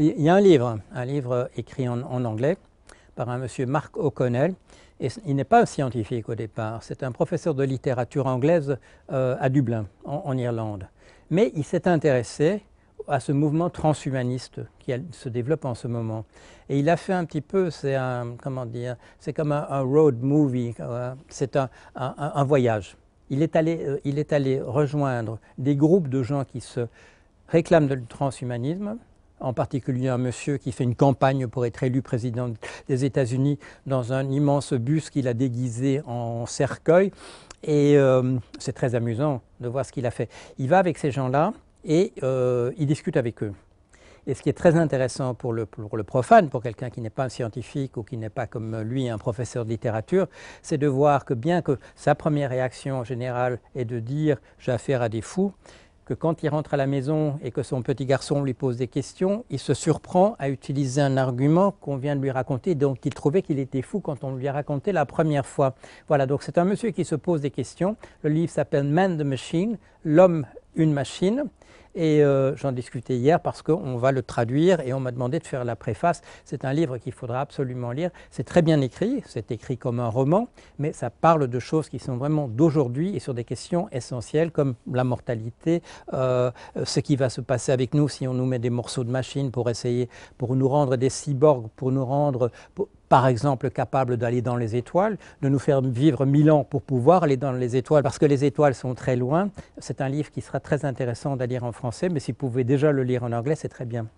Il y a un livre, un livre écrit en, anglais par un monsieur Mark O'Connell, et il n'est pas un scientifique au départ, c'est un professeur de littérature anglaise euh, à Dublin, en, Irlande. Mais il s'est intéressé à ce mouvement transhumaniste qui se développe en ce moment. Et il a fait un petit peu, c'est un, comment dire, c'est comme un, road movie, hein. c'est un, voyage. Il est, allé, euh, il est allé rejoindre des groupes de gens qui se réclament du transhumanisme en particulier un monsieur qui fait une campagne pour être élu président des États-Unis dans un immense bus qu'il a déguisé en cercueil. Et euh, c'est très amusant de voir ce qu'il a fait. Il va avec ces gens-là et euh, il discute avec eux. Et ce qui est très intéressant pour le, pour le profane, pour quelqu'un qui n'est pas un scientifique ou qui n'est pas comme lui un professeur de littérature, c'est de voir que bien que sa première réaction en général est de dire j'ai affaire à des fous, que quand il rentre à la maison et que son petit garçon lui pose des questions, il se surprend à utiliser un argument qu'on vient de lui raconter, donc il trouvait qu'il était fou quand on lui a raconté la première fois. Voilà, donc c'est un monsieur qui se pose des questions. Le livre s'appelle Man the Machine, l'homme une machine. Et euh, j'en discutais hier parce qu'on va le traduire et on m'a demandé de faire la préface. C'est un livre qu'il faudra absolument lire. C'est très bien écrit, c'est écrit comme un roman, mais ça parle de choses qui sont vraiment d'aujourd'hui et sur des questions essentielles comme la mortalité, euh, ce qui va se passer avec nous si on nous met des morceaux de machine pour essayer, pour nous rendre des cyborgs, pour nous rendre, par exemple, capables d'aller dans les étoiles, de nous faire vivre mille ans pour pouvoir aller dans les étoiles, parce que les étoiles sont très loin. C'est un livre qui sera très intéressant d'aller en français, mais si vous pouvez déjà le lire en anglais, c'est très bien.